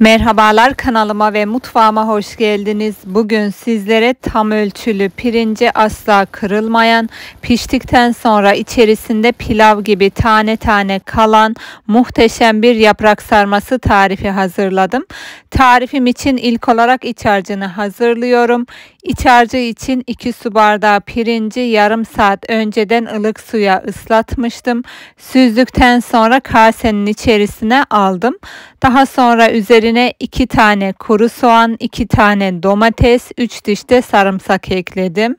Merhabalar kanalıma ve mutfağıma hoş geldiniz. Bugün sizlere tam ölçülü pirinci asla kırılmayan, piştikten sonra içerisinde pilav gibi tane tane kalan muhteşem bir yaprak sarması tarifi hazırladım. Tarifim için ilk olarak iç harcını hazırlıyorum. İç harcı için 2 su bardağı pirinci yarım saat önceden ılık suya ıslatmıştım. Süzdükten sonra kasenin içerisine aldım. Daha sonra üzerine 2 tane kuru soğan, 2 tane domates, 3 diş de sarımsak ekledim.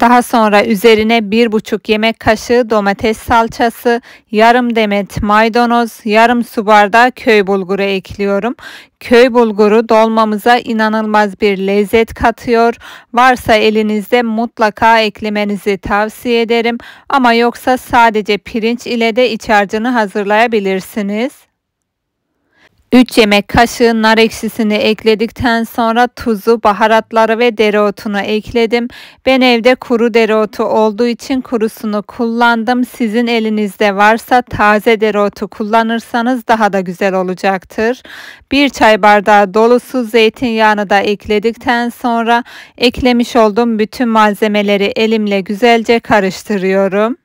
Daha sonra üzerine 1,5 yemek kaşığı domates salçası, yarım demet maydanoz, yarım su bardağı köy bulguru ekliyorum. Köy bulguru dolmamıza inanılmaz bir lezzet katıyor. Varsa elinizde mutlaka eklemenizi tavsiye ederim ama yoksa sadece pirinç ile de iç harcını hazırlayabilirsiniz. 3 yemek kaşığı nar ekşisini ekledikten sonra tuzu, baharatları ve dereotunu ekledim. Ben evde kuru dereotu olduğu için kurusunu kullandım. Sizin elinizde varsa taze dereotu kullanırsanız daha da güzel olacaktır. 1 çay bardağı dolusu zeytinyağını da ekledikten sonra eklemiş olduğum bütün malzemeleri elimle güzelce karıştırıyorum.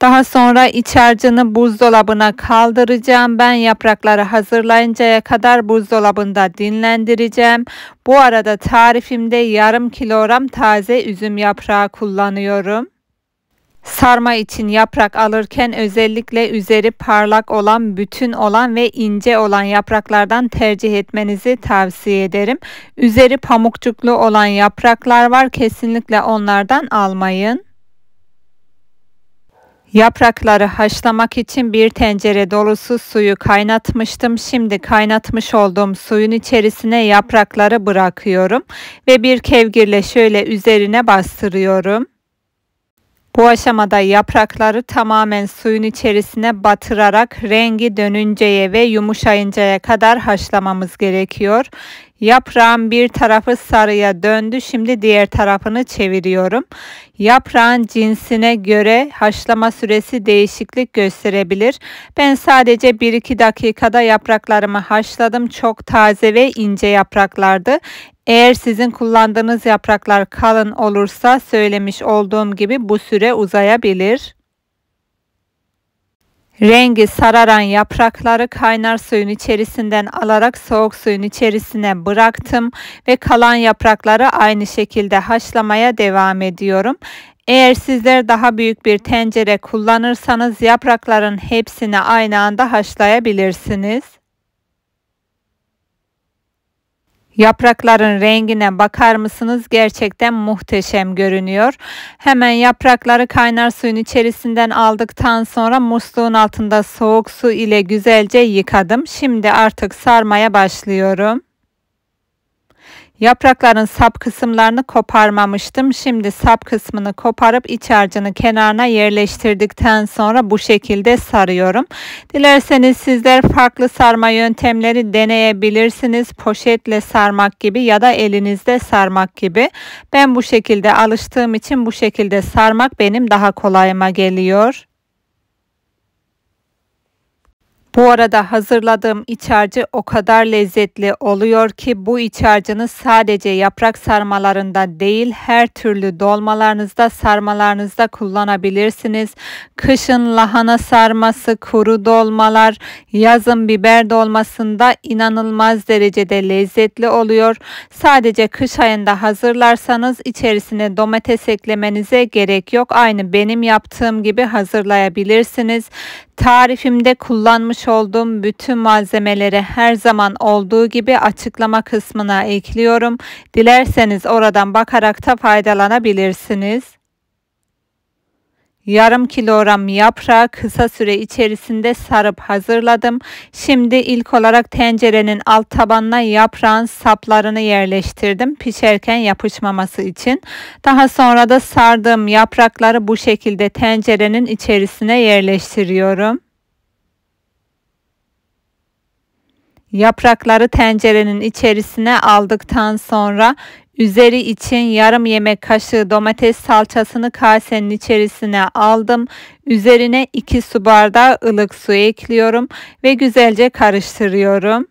Daha sonra iç harcını buzdolabına kaldıracağım. Ben yaprakları hazırlayıncaya kadar buzdolabında dinlendireceğim. Bu arada tarifimde yarım kilogram taze üzüm yaprağı kullanıyorum. Sarma için yaprak alırken özellikle üzeri parlak olan, bütün olan ve ince olan yapraklardan tercih etmenizi tavsiye ederim. Üzeri pamukçuklu olan yapraklar var kesinlikle onlardan almayın. Yaprakları haşlamak için bir tencere dolusu suyu kaynatmıştım. Şimdi kaynatmış olduğum suyun içerisine yaprakları bırakıyorum ve bir kevgirle şöyle üzerine bastırıyorum. Bu aşamada yaprakları tamamen suyun içerisine batırarak rengi dönünceye ve yumuşayıncaya kadar haşlamamız gerekiyor. Yaprağın bir tarafı sarıya döndü. Şimdi diğer tarafını çeviriyorum. Yaprağın cinsine göre haşlama süresi değişiklik gösterebilir. Ben sadece 1-2 dakikada yapraklarımı haşladım. Çok taze ve ince yapraklardı. Eğer sizin kullandığınız yapraklar kalın olursa söylemiş olduğum gibi bu süre uzayabilir. Rengi sararan yaprakları kaynar suyun içerisinden alarak soğuk suyun içerisine bıraktım ve kalan yaprakları aynı şekilde haşlamaya devam ediyorum. Eğer sizler daha büyük bir tencere kullanırsanız yaprakların hepsini aynı anda haşlayabilirsiniz. Yaprakların rengine bakar mısınız? Gerçekten muhteşem görünüyor. Hemen yaprakları kaynar suyun içerisinden aldıktan sonra musluğun altında soğuk su ile güzelce yıkadım. Şimdi artık sarmaya başlıyorum. Yaprakların sap kısımlarını koparmamıştım. Şimdi sap kısmını koparıp iç harcını kenarına yerleştirdikten sonra bu şekilde sarıyorum. Dilerseniz sizler farklı sarma yöntemleri deneyebilirsiniz. Poşetle sarmak gibi ya da elinizde sarmak gibi. Ben bu şekilde alıştığım için bu şekilde sarmak benim daha kolayıma geliyor. Bu arada hazırladığım iç harcı o kadar lezzetli oluyor ki bu iç harcını sadece yaprak sarmalarında değil her türlü dolmalarınızda sarmalarınızda kullanabilirsiniz. Kışın lahana sarması, kuru dolmalar, yazın biber dolmasında inanılmaz derecede lezzetli oluyor. Sadece kış ayında hazırlarsanız içerisine domates eklemenize gerek yok. Aynı benim yaptığım gibi hazırlayabilirsiniz. Tarifimde kullanmış olduğum bütün malzemeleri her zaman olduğu gibi açıklama kısmına ekliyorum. Dilerseniz oradan bakarak da faydalanabilirsiniz yarım kilogram yaprağı kısa süre içerisinde sarıp hazırladım. Şimdi ilk olarak tencerenin alt tabanına yaprağın saplarını yerleştirdim pişerken yapışmaması için. Daha sonra da sardığım yaprakları bu şekilde tencerenin içerisine yerleştiriyorum. Yaprakları tencerenin içerisine aldıktan sonra üzeri için yarım yemek kaşığı domates salçasını kasenin içerisine aldım. Üzerine 2 su bardağı ılık su ekliyorum ve güzelce karıştırıyorum.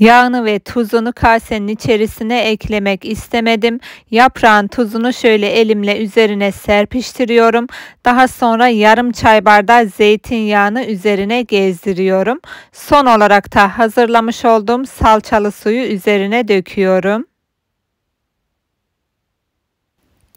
Yağını ve tuzunu kasenin içerisine eklemek istemedim. Yaprağın tuzunu şöyle elimle üzerine serpiştiriyorum. Daha sonra yarım çay bardağı zeytinyağını üzerine gezdiriyorum. Son olarak da hazırlamış olduğum salçalı suyu üzerine döküyorum.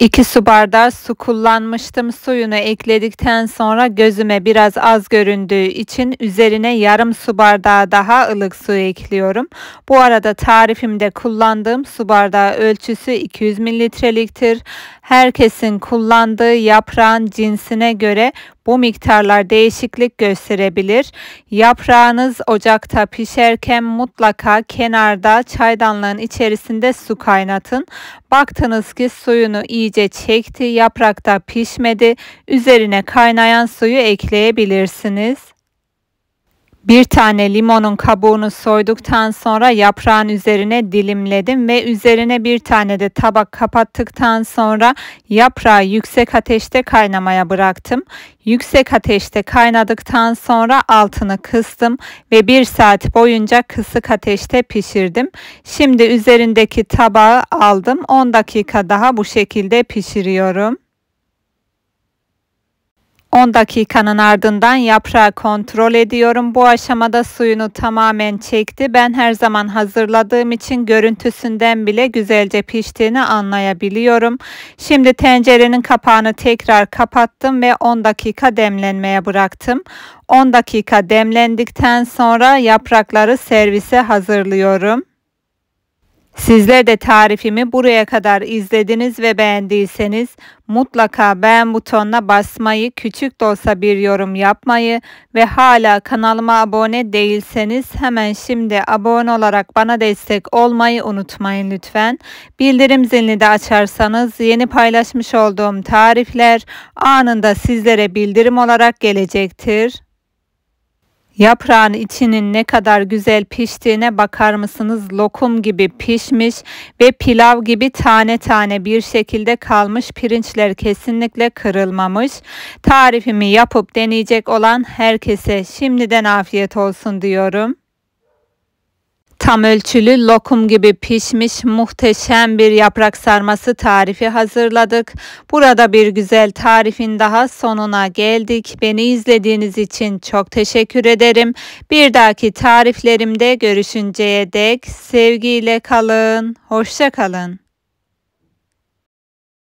2 su bardağı su kullanmıştım. Suyunu ekledikten sonra gözüme biraz az göründüğü için üzerine yarım su bardağı daha ılık su ekliyorum. Bu arada tarifimde kullandığım su bardağı ölçüsü 200 mililitreliktir herkesin kullandığı yaprağın cinsine göre bu miktarlar değişiklik gösterebilir. Yaprağınız ocakta pişerken mutlaka kenarda çaydanlığın içerisinde su kaynatın. Baktınız ki suyunu iyice çekti, yaprakta pişmedi. Üzerine kaynayan suyu ekleyebilirsiniz. Bir tane limonun kabuğunu soyduktan sonra yaprağın üzerine dilimledim ve üzerine bir tane de tabak kapattıktan sonra yaprağı yüksek ateşte kaynamaya bıraktım. Yüksek ateşte kaynadıktan sonra altını kıstım ve bir saat boyunca kısık ateşte pişirdim. Şimdi üzerindeki tabağı aldım. 10 dakika daha bu şekilde pişiriyorum. 10 dakikanın ardından yaprağı kontrol ediyorum. Bu aşamada suyunu tamamen çekti. Ben her zaman hazırladığım için görüntüsünden bile güzelce piştiğini anlayabiliyorum. Şimdi tencerenin kapağını tekrar kapattım ve 10 dakika demlenmeye bıraktım. 10 dakika demlendikten sonra yaprakları servise hazırlıyorum. Sizler de tarifimi buraya kadar izlediniz ve beğendiyseniz mutlaka beğen butonuna basmayı, küçük de olsa bir yorum yapmayı ve hala kanalıma abone değilseniz hemen şimdi abone olarak bana destek olmayı unutmayın lütfen. Bildirim zilini de açarsanız yeni paylaşmış olduğum tarifler anında sizlere bildirim olarak gelecektir. Yaprağın içinin ne kadar güzel piştiğine bakar mısınız? Lokum gibi pişmiş ve pilav gibi tane tane bir şekilde kalmış pirinçler kesinlikle kırılmamış. Tarifimi yapıp deneyecek olan herkese şimdiden afiyet olsun diyorum. Tam ölçülü lokum gibi pişmiş muhteşem bir yaprak sarması tarifi hazırladık. Burada bir güzel tarifin daha sonuna geldik. Beni izlediğiniz için çok teşekkür ederim. Bir dahaki tariflerimde görüşünceye dek sevgiyle kalın. Hoşça kalın.